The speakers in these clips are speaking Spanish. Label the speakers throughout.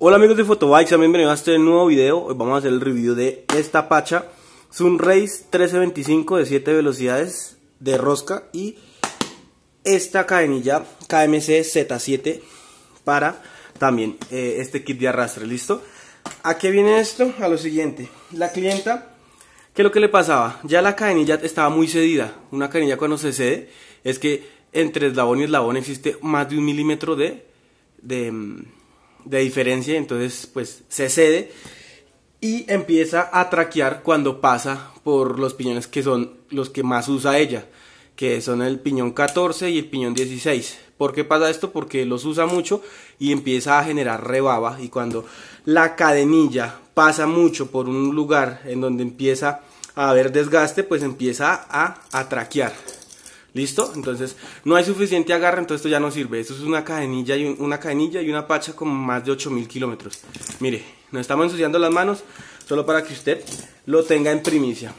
Speaker 1: Hola amigos de Fotobikes, bienvenidos a este nuevo video. Hoy vamos a hacer el review de esta pacha un Race 1325 de 7 velocidades de rosca y esta cadenilla KMC Z7 para también eh, este kit de arrastre, ¿listo? ¿A qué viene esto? A lo siguiente, la clienta, ¿qué es lo que le pasaba? Ya la cadenilla estaba muy cedida, una cadenilla cuando se cede es que entre eslabón y eslabón existe más de un milímetro de, de mm, de diferencia, entonces pues se cede y empieza a traquear cuando pasa por los piñones que son los que más usa ella, que son el piñón 14 y el piñón 16. ¿Por qué pasa esto? Porque los usa mucho y empieza a generar rebaba y cuando la cadenilla pasa mucho por un lugar en donde empieza a haber desgaste, pues empieza a traquear ¿Listo? Entonces, no hay suficiente agarre, entonces esto ya no sirve. Esto es una cadenilla y una cadenilla y una pacha con más de 8000 kilómetros. Mire, nos estamos ensuciando las manos solo para que usted lo tenga en primicia.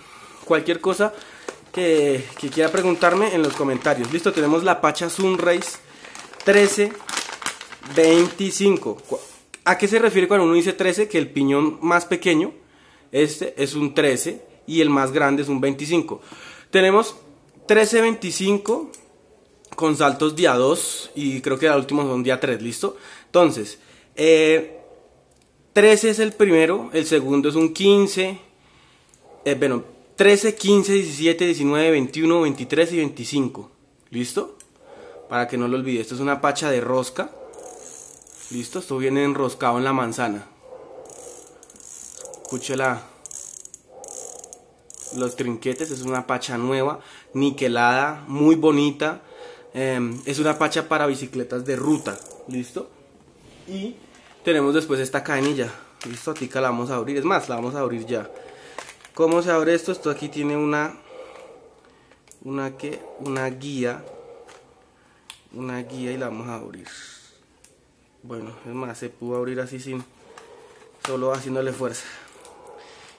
Speaker 1: Cualquier cosa que, quiera preguntarme en los comentarios. Listo, tenemos la pacha 13 1325. ¿A qué se refiere cuando uno dice 13? Que el piñón más pequeño, este es un 13 y el más grande es un 25. Tenemos 13, 25, con saltos día 2 y creo que el último son día 3, ¿listo? Entonces, 13 eh, es el primero, el segundo es un 15, bueno, 13, 15, 17, 19, 21, 23 y 25, ¿listo? Para que no lo olvide, esto es una pacha de rosca, ¿listo? Esto viene enroscado en la manzana. escúchela. Los Trinquetes es una pacha nueva, niquelada, muy bonita. Em, es una pacha para bicicletas de ruta, ¿listo? Y tenemos después esta cadenilla, ¿listo? que la vamos a abrir, es más, la vamos a abrir ya. ¿Cómo se abre esto? Esto aquí tiene una... Una que... Una guía. Una guía y la vamos a abrir. Bueno, es más, se pudo abrir así sin... Solo haciéndole fuerza.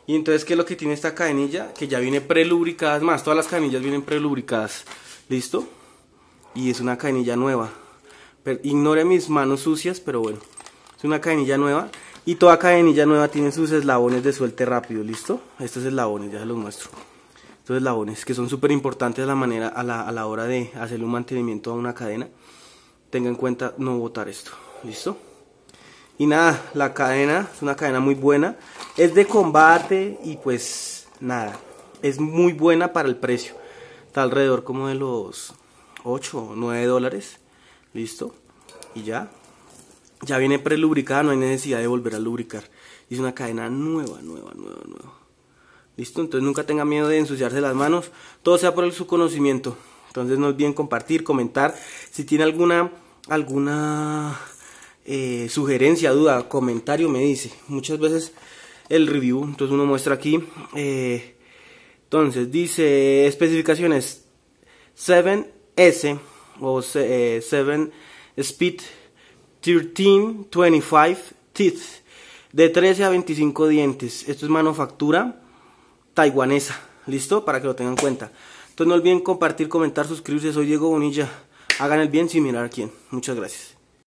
Speaker 1: Y entonces, ¿qué es lo que tiene esta cadenilla? Que ya viene Es más. Todas las cadenillas vienen prelubricadas. ¿Listo? Y es una cadenilla nueva. ignore mis manos sucias, pero bueno. Es una cadenilla nueva. Y toda cadenilla nueva tiene sus eslabones de suelte rápido. ¿Listo? Estos eslabones, ya se los muestro. Estos eslabones que son súper importantes a la, manera, a, la, a la hora de hacer un mantenimiento a una cadena. Tenga en cuenta no botar esto. ¿Listo? Y nada, la cadena es una cadena muy buena. Es de combate y pues nada, es muy buena para el precio. Está alrededor como de los 8 o 9 dólares. Listo. Y ya. Ya viene prelubricada, no hay necesidad de volver a lubricar. Es una cadena nueva, nueva, nueva, nueva. Listo, entonces nunca tenga miedo de ensuciarse las manos. Todo sea por su conocimiento. Entonces no olviden compartir, comentar. Si tiene alguna, alguna eh, sugerencia, duda, comentario, me dice. Muchas veces el review, entonces uno muestra aquí. Eh, entonces dice especificaciones 7S o 7 eh, Speed 25 teeth de 13 a 25 dientes. Esto es manufactura taiwanesa. ¿Listo? Para que lo tengan en cuenta. Entonces no olviden compartir, comentar, suscribirse. Soy Diego Bonilla. Hagan el bien sin mirar a quién. Muchas gracias.